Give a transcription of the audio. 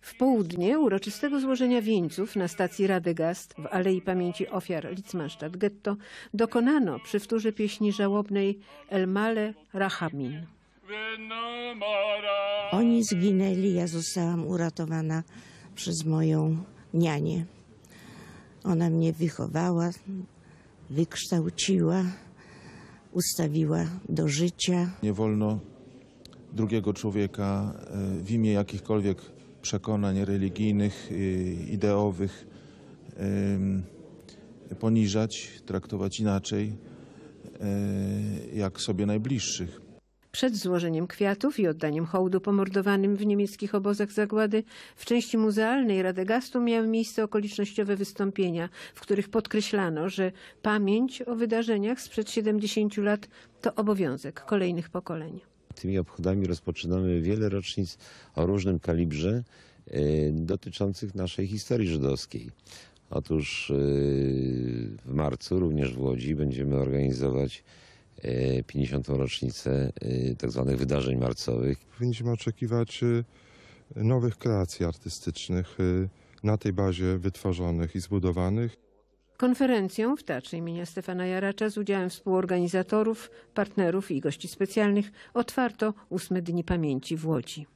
W południe uroczystego złożenia wieńców na stacji Radegast w Alei Pamięci Ofiar Litzmannstadt Getto dokonano przy wtórze pieśni żałobnej El Male Rahamin. Oni zginęli, ja zostałam uratowana przez moją nianię. Ona mnie wychowała, wykształciła, ustawiła do życia. Nie wolno drugiego człowieka e, w imię jakichkolwiek przekonań religijnych, y, ideowych poniżać, traktować inaczej y, jak sobie najbliższych. Przed złożeniem kwiatów i oddaniem hołdu pomordowanym w niemieckich obozach zagłady w części muzealnej Radegastu miały miejsce okolicznościowe wystąpienia, w których podkreślano, że pamięć o wydarzeniach sprzed 70 lat to obowiązek kolejnych pokoleń. Tymi obchodami rozpoczynamy wiele rocznic o różnym kalibrze y, dotyczących naszej historii żydowskiej. Otóż y, w marcu również w Łodzi będziemy organizować 50. Y, rocznicę tzw. Tak wydarzeń marcowych. Powinniśmy oczekiwać nowych kreacji artystycznych na tej bazie wytworzonych i zbudowanych. Konferencją w Teatrze imienia Stefana Jaracza z udziałem współorganizatorów, partnerów i gości specjalnych otwarto ósme dni pamięci w Łodzi.